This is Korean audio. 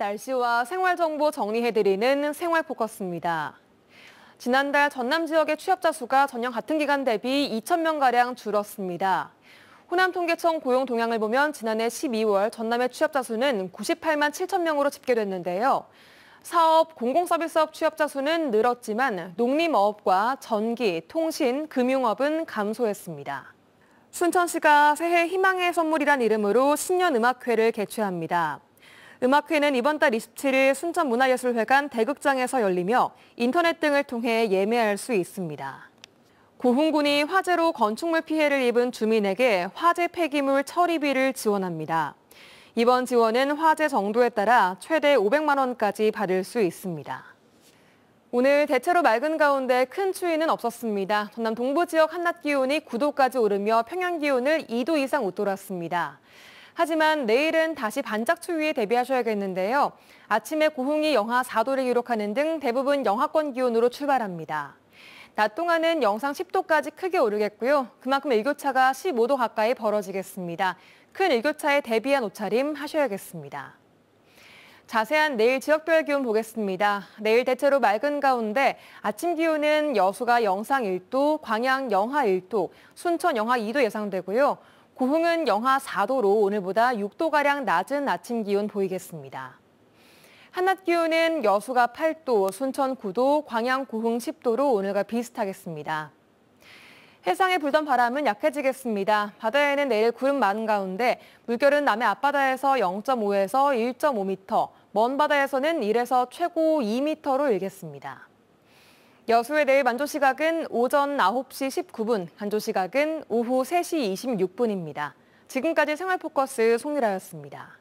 날씨와 생활 정보 정리해드리는 생활 포커스입니다. 지난달 전남 지역의 취업자 수가 전년 같은 기간 대비 2 0명가량 줄었습니다. 호남통계청 고용 동향을 보면 지난해 12월 전남의 취업자 수는 98만 7천 명으로 집계됐는데요. 사업, 공공서비스업 취업자 수는 늘었지만 농림업과 전기, 통신, 금융업은 감소했습니다. 순천시가 새해 희망의 선물이란 이름으로 신년음악회를 개최합니다. 음악회는 이번 달 27일 순천문화예술회관 대극장에서 열리며 인터넷 등을 통해 예매할 수 있습니다. 고흥군이 화재로 건축물 피해를 입은 주민에게 화재 폐기물 처리비를 지원합니다. 이번 지원은 화재 정도에 따라 최대 500만 원까지 받을 수 있습니다. 오늘 대체로 맑은 가운데 큰 추위는 없었습니다. 전남 동부 지역 한낮 기온이 9도까지 오르며 평양 기온을 2도 이상 웃돌았습니다. 하지만 내일은 다시 반짝 추위에 대비하셔야겠는데요. 아침에 고흥이 영하 4도를 기록하는 등 대부분 영하권 기온으로 출발합니다. 낮 동안은 영상 10도까지 크게 오르겠고요. 그만큼 일교차가 15도 가까이 벌어지겠습니다. 큰 일교차에 대비한 옷차림 하셔야겠습니다. 자세한 내일 지역별 기온 보겠습니다. 내일 대체로 맑은 가운데 아침 기온은 여수가 영상 1도, 광양 영하 1도, 순천 영하 2도 예상되고요. 고흥은 영하 4도로 오늘보다 6도가량 낮은 아침 기온 보이겠습니다. 한낮 기온은 여수가 8도, 순천 9도, 광양 고흥 10도로 오늘과 비슷하겠습니다. 해상에 불던 바람은 약해지겠습니다. 바다에는 내일 구름 많은 가운데 물결은 남해 앞바다에서 0.5에서 1.5m, 먼 바다에서는 1에서 최고 2m로 일겠습니다. 여수에 내일 만조 시각은 오전 9시 19분, 한조 시각은 오후 3시 26분입니다. 지금까지 생활포커스 송유라였습니다.